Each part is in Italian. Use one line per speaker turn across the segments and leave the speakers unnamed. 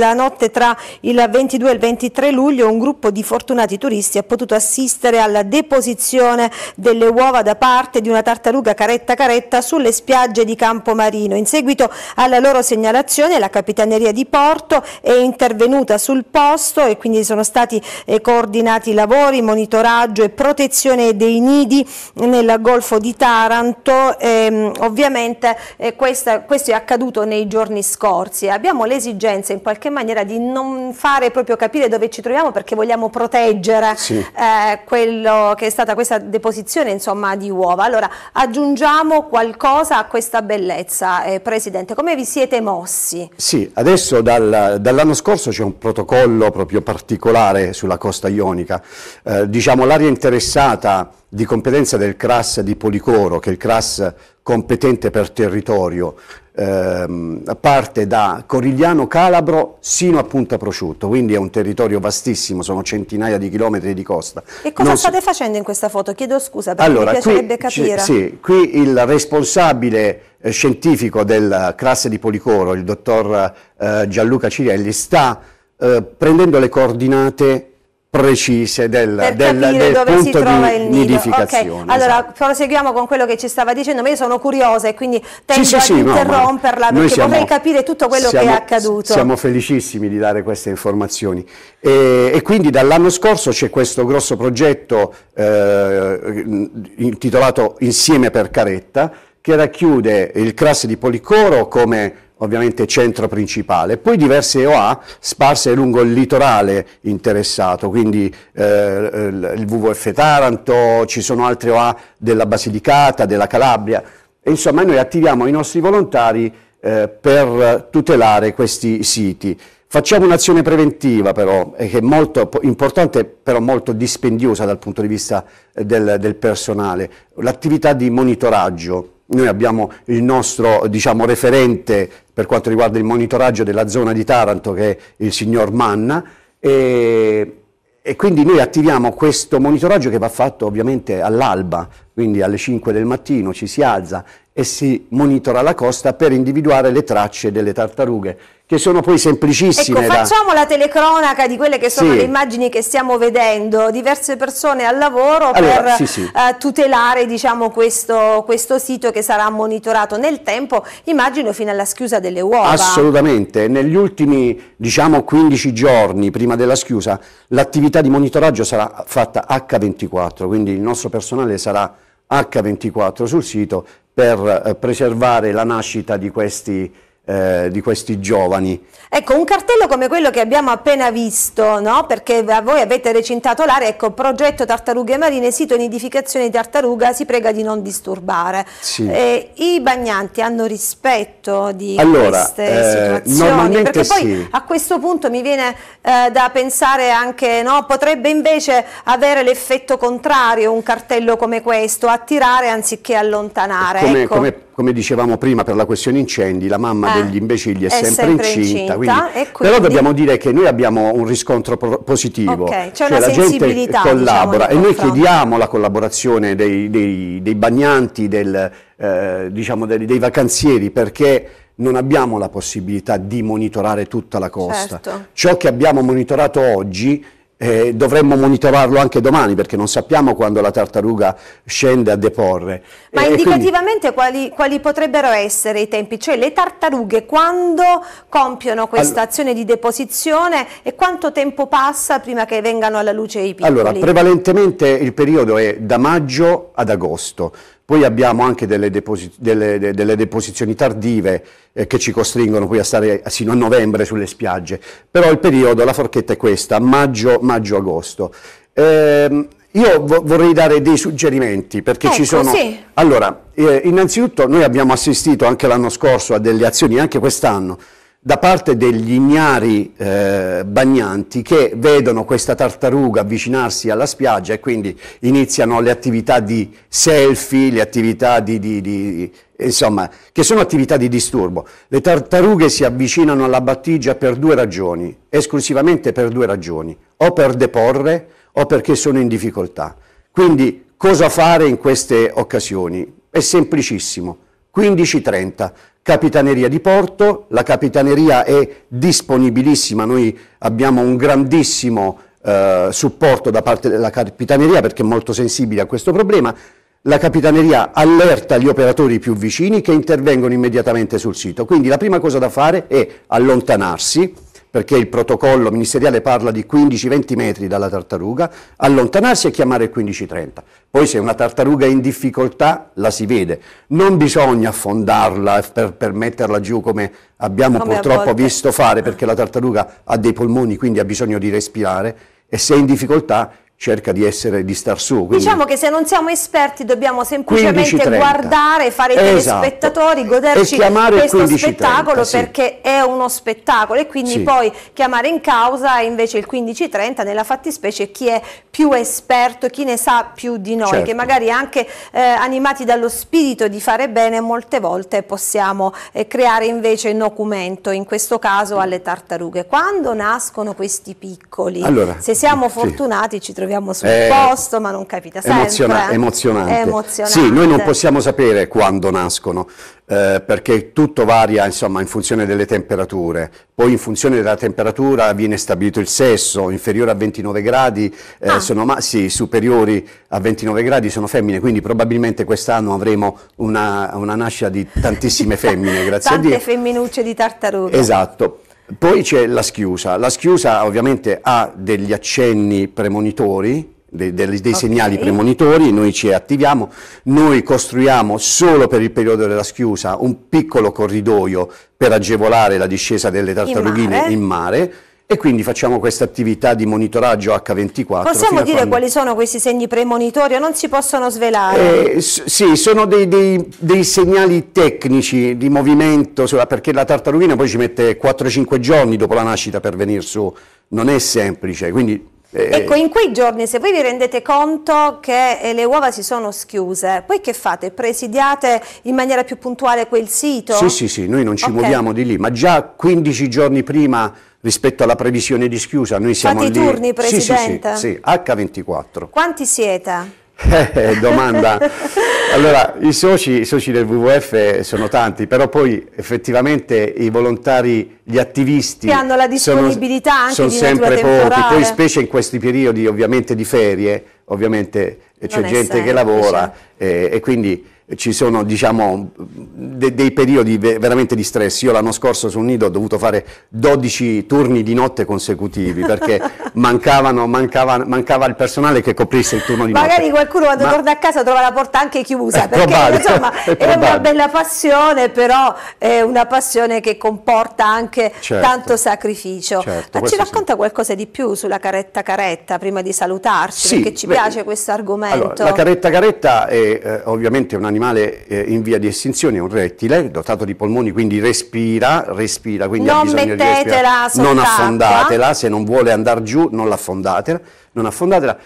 La notte tra il 22 e il 23 luglio un gruppo di fortunati turisti ha potuto assistere alla deposizione delle uova da parte di una tartaruga caretta caretta sulle spiagge di Campomarino. In seguito alla loro segnalazione la Capitaneria di Porto è intervenuta sul posto e quindi sono stati eh, coordinati lavori, monitoraggio e protezione dei nidi nel Golfo di Taranto. E, ehm, ovviamente eh, questa, questo è accaduto nei giorni scorsi. Abbiamo l'esigenza in qualche qualche maniera di non fare proprio capire dove ci troviamo perché vogliamo proteggere sì. eh, quello che è stata questa deposizione insomma, di uova. Allora aggiungiamo qualcosa a questa bellezza, eh, Presidente, come vi siete mossi?
Sì, adesso dal, dall'anno scorso c'è un protocollo proprio particolare sulla costa ionica, eh, diciamo l'area interessata di competenza del CRAS di Policoro, che è il CRAS competente per territorio ehm, parte da Corigliano Calabro sino a Punta Prosciutto, quindi è un territorio vastissimo, sono centinaia di chilometri di costa. E cosa non state
si... facendo in questa foto? Chiedo scusa perché allora, mi piacerebbe qui, capire. Sì,
qui il responsabile eh, scientifico della classe di Policoro, il dottor eh, Gianluca Cirelli, sta eh, prendendo le coordinate precise del, per del, del dove punto si trova di il nido. nidificazione. Okay. Allora
esatto. proseguiamo con quello che ci stava dicendo, ma io sono curiosa e quindi tendo sì, sì, sì, interromperla no, perché siamo, vorrei capire tutto quello siamo, che è accaduto. Siamo
felicissimi di dare queste informazioni e, e quindi dall'anno scorso c'è questo grosso progetto eh, intitolato Insieme per Caretta che racchiude il classe di Policoro come ovviamente centro principale, poi diverse OA sparse lungo il litorale interessato, quindi eh, il WWF Taranto, ci sono altre OA della Basilicata, della Calabria, insomma noi attiviamo i nostri volontari eh, per tutelare questi siti. Facciamo un'azione preventiva però, eh, che è molto importante, però molto dispendiosa dal punto di vista eh, del, del personale, l'attività di monitoraggio noi abbiamo il nostro diciamo, referente per quanto riguarda il monitoraggio della zona di Taranto, che è il signor Manna, e, e quindi noi attiviamo questo monitoraggio che va fatto ovviamente all'alba, quindi alle 5 del mattino ci si alza e si monitora la costa per individuare le tracce delle tartarughe che sono poi semplicissime. Ecco, facciamo
da... la telecronaca di quelle che sono sì. le immagini che stiamo vedendo, diverse persone al lavoro allora, per sì, sì. Uh, tutelare diciamo, questo, questo, sito che sarà monitorato nel tempo, immagino fino alla schiusa delle uova. Assolutamente,
negli ultimi diciamo, 15 giorni prima della schiusa l'attività di monitoraggio sarà fatta H24, quindi il nostro personale sarà H24 sul sito per eh, preservare la nascita di questi eh, di questi giovani.
Ecco, un cartello come quello che abbiamo appena visto, no? perché voi avete recintato l'area, ecco, progetto Tartarughe Marine, sito in nidificazione di tartaruga, si prega di non disturbare. Sì. Eh, I bagnanti hanno rispetto di allora, queste eh, situazioni? Perché poi sì. a questo punto mi viene eh, da pensare anche, no? potrebbe invece avere l'effetto contrario un cartello come questo, attirare anziché allontanare. Come, ecco. come
come dicevamo prima per la questione incendi, la mamma eh, degli imbecilli è, è sempre, sempre, incinta. incinta quindi, quindi... Però dobbiamo dire che noi abbiamo un riscontro positivo, okay, cioè la gente diciamo, collabora diciamo, e noi chiediamo la collaborazione dei, dei, dei bagnanti, del, eh, diciamo dei, dei vacanzieri perché non abbiamo la possibilità di monitorare tutta la costa. Certo. Ciò che abbiamo monitorato oggi eh, dovremmo monitorarlo anche domani perché non sappiamo quando la tartaruga scende a deporre. Ma eh, indicativamente
quindi... quali, quali, potrebbero essere i tempi? Cioè le tartarughe quando compiono questa All... azione di deposizione e quanto tempo passa prima che vengano alla luce i piccoli? Allora, prevalentemente
il periodo è da maggio ad agosto. Poi abbiamo anche delle, deposi delle, delle deposizioni tardive eh, che ci costringono poi a stare sino a novembre sulle spiagge. Però il periodo, la forchetta è questa, maggio-agosto. Maggio, eh, io vo vorrei dare dei suggerimenti perché ecco, ci sono... Sì. Allora, eh, innanzitutto noi abbiamo assistito anche l'anno scorso a delle azioni, anche quest'anno, da parte degli ignari eh, bagnanti che vedono questa tartaruga avvicinarsi alla spiaggia e quindi iniziano le attività di selfie, le attività di, di, di insomma, che sono attività di disturbo. Le tartarughe si avvicinano alla battigia per due ragioni, esclusivamente per due ragioni, o per deporre o perché sono in difficoltà. Quindi cosa fare in queste occasioni? È semplicissimo 15.30. Capitaneria di Porto, la Capitaneria è disponibilissima, noi abbiamo un grandissimo eh, supporto da parte della Capitaneria perché è molto sensibile a questo problema. La Capitaneria allerta gli operatori più vicini che intervengono immediatamente sul sito. Quindi la prima cosa da fare è allontanarsi, perché il protocollo ministeriale parla di 15-20 metri dalla tartaruga, allontanarsi e chiamare 15-30. Poi se una tartaruga è in difficoltà la si vede, non bisogna affondarla per, per metterla giù come abbiamo come purtroppo visto fare, perché la ah. tartaruga ha dei polmoni quindi ha bisogno di respirare e se è in difficoltà cerca di, essere, di star su. Quindi... Diciamo
che se non siamo esperti dobbiamo semplicemente guardare, fare i esatto. telespettatori, goderci questo spettacolo sì. perché è uno spettacolo e quindi sì. poi chiamare in causa invece il 15.30 nella fattispecie chi è più esperto, chi ne sa più di noi, certo. che magari anche eh, animati dallo spirito di fare bene molte volte possiamo eh, creare invece un documento, in questo caso alle tartarughe. Quando nascono questi piccoli? Allora, se siamo fortunati ci troviamo troviamo sul eh, posto, ma non capita sempre. Emoziona eh. emozionante. emozionante. Sì, noi non possiamo
sapere quando nascono, eh, perché tutto varia insomma, in funzione delle temperature. Poi in funzione della temperatura viene stabilito il sesso, inferiore a 29 gradi, eh, ah. sono massi, superiori a 29 gradi sono femmine, quindi probabilmente quest'anno avremo una, una nascita di tantissime femmine, grazie a Dio. Tante
femminucce di tartaruga.
Esatto. Poi c'è la schiusa, la schiusa ovviamente ha degli accenni premonitori, dei, dei, dei okay. segnali premonitori, noi ci attiviamo, noi costruiamo solo per il periodo della schiusa un piccolo corridoio per agevolare la discesa delle tartarughine In mare, in mare e quindi facciamo questa attività di monitoraggio H24. Possiamo dire quando... quali
sono questi segni premonitori o non si possono svelare?
Eh, sì, sono dei, dei, dei, segnali tecnici di movimento, perché la tartarugina poi ci mette 4-5 giorni dopo la nascita per venire su, non è semplice, quindi eh, Ecco, in
quei giorni, se voi vi rendete conto che eh, le uova si sono schiuse, poi che fate? Presidiate in maniera più puntuale quel sito? Sì, sì,
sì, noi non ci okay. muoviamo di lì, ma già 15 giorni prima rispetto alla previsione di schiusa. Noi siamo Fate lì... turni, Presidente? Sì, sì, sì, sì H24.
Quanti siete?
Eh, eh domanda. allora, i soci, i soci, del WWF sono tanti, però poi effettivamente i volontari, gli attivisti... Che hanno la disponibilità
sono, anche sono di sempre pochi, poi specie
in questi periodi ovviamente di ferie, ovviamente c'è gente sempre, che lavora eh. eh, e quindi ci sono diciamo, de dei periodi veramente di stress. Io l'anno scorso sul nido ho dovuto fare 12 turni di notte consecutivi perché mancavano, mancava, mancava, il personale che coprisse il turno di Magari notte. Magari qualcuno quando Ma... torna a
casa trova la porta anche chiusa, è perché insomma, è, è, una bella passione, però è una passione che comporta anche certo, tanto sacrificio. Certo, Ma ci racconta sì. qualcosa di più sulla caretta caretta prima di salutarci, sì, perché ci beh, piace questo argomento. Allora, la caretta
caretta è eh, ovviamente un animale animale eh, in via di estinzione, è un rettile dotato di polmoni, quindi respira, respira, quindi non ha bisogno di respirare. Non affondatela, se non vuole andare giù non l'affondatela, non affondatela.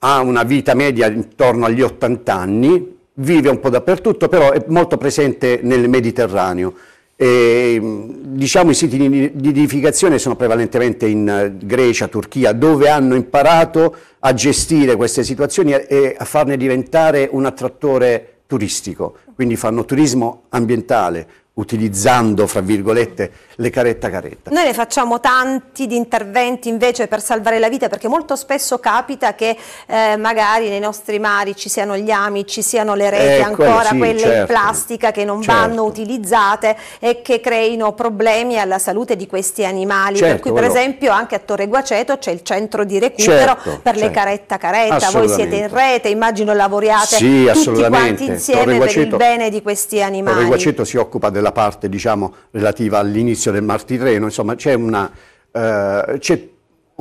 Ha una vita media intorno agli 80 anni, vive un po' dappertutto, però è molto presente nel Mediterraneo. E, diciamo i siti di nidificazione sono prevalentemente in eh, Grecia, Turchia, dove hanno imparato a gestire queste situazioni e a farne diventare un attrattore turistico, quindi fanno turismo ambientale, utilizzando, fra virgolette, le caretta caretta.
Noi ne facciamo tanti di interventi invece per salvare la vita, perché molto spesso capita che eh, magari nei nostri mari ci siano gli ami, ci siano le reti eh, ancora, sì, quelle certo, in plastica che non certo. vanno utilizzate e che creino problemi alla salute di questi animali. Certo, per cui, per però... esempio, anche a Torre Guaceto c'è il centro di recupero certo, per le certo. caretta caretta. Voi siete in rete, immagino lavoriate sì, tutti quanti insieme per il bene di questi animali. Torre Guaceto
si occupa della quella parte diciamo, relativa all'inizio del martitreno, insomma c'è una... Eh,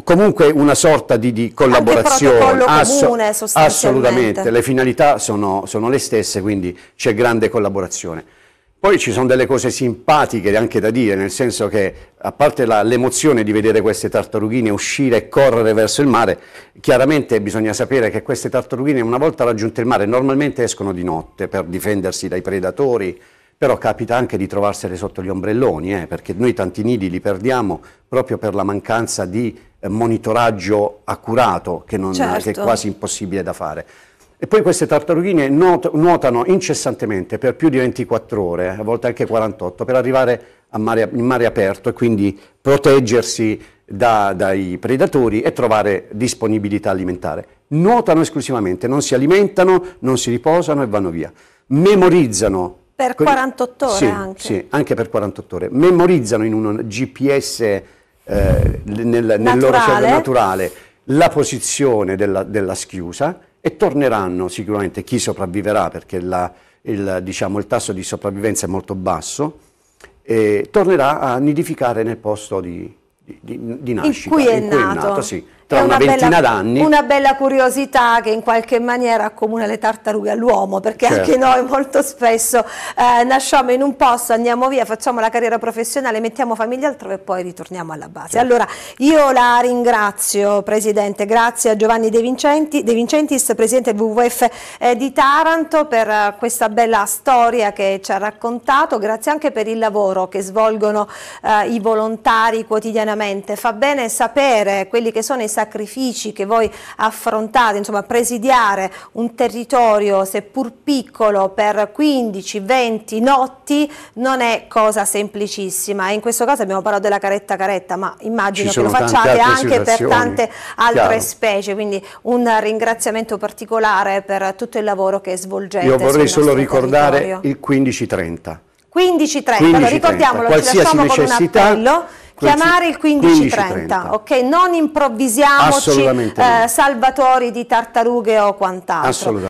comunque una sorta di, di collaborazione ass comune, sostanzialmente. assolutamente le finalità sono, sono le stesse quindi c'è grande collaborazione poi ci sono delle cose simpatiche anche da dire nel senso che a parte l'emozione di vedere queste tartarughine uscire e correre verso il mare chiaramente bisogna sapere che queste tartarughine una volta raggiunte il mare normalmente escono di notte per difendersi dai predatori però capita anche di trovarsene sotto gli ombrelloni, eh, perché noi tanti nidi li perdiamo proprio per la mancanza di eh, monitoraggio accurato che, non, certo. che è certo. quasi impossibile da fare. E poi queste tartarughine nuotano incessantemente per più di 24 ore, eh, a volte anche 48, per arrivare mare, in mare aperto e quindi proteggersi da, dai predatori e trovare disponibilità alimentare. Nuotano esclusivamente, non si alimentano, non si riposano e vanno via. Memorizzano per 48 ore sì, anche? Sì, anche per 48 ore. Memorizzano in un GPS eh, nel, nel loro cervello naturale la posizione della, della, schiusa e torneranno sicuramente chi sopravviverà perché la, il, diciamo, il, tasso di sopravvivenza è molto basso, tornerà a nidificare nel posto di, di, di nascita, in cui è, in cui nato. è nato, sì, tra è una, una ventina d'anni. Una
bella curiosità che in qualche maniera accomuna le tartarughe all'uomo, perché certo. anche noi molto spesso eh, nasciamo in un posto, andiamo via, facciamo la carriera professionale, mettiamo famiglia altrove e poi ritorniamo alla base. Certo. Allora io la ringrazio Presidente, grazie a Giovanni De, Vincenti, De Vincentis, Presidente del WWF eh, di Taranto per eh, questa bella storia che ci ha raccontato, grazie anche per il lavoro che svolgono eh, i volontari quotidianamente veramente, fa bene sapere quelli che sono i sacrifici che voi affrontate, insomma presidiare un territorio seppur piccolo per 15-20 notti non è cosa semplicissima in questo caso abbiamo parlato della caretta caretta ma immagino che lo facciate anche per tante altre chiaro. specie, quindi un ringraziamento particolare per tutto il lavoro che svolgete. Io vorrei solo ricordare territorio.
il 15.30.
15.30, allora, ricordiamolo, ci qualsiasi necessità, Chiamare il 15.30, ok? Non improvvisiamoci eh, salvatori di tartarughe o quant'altro.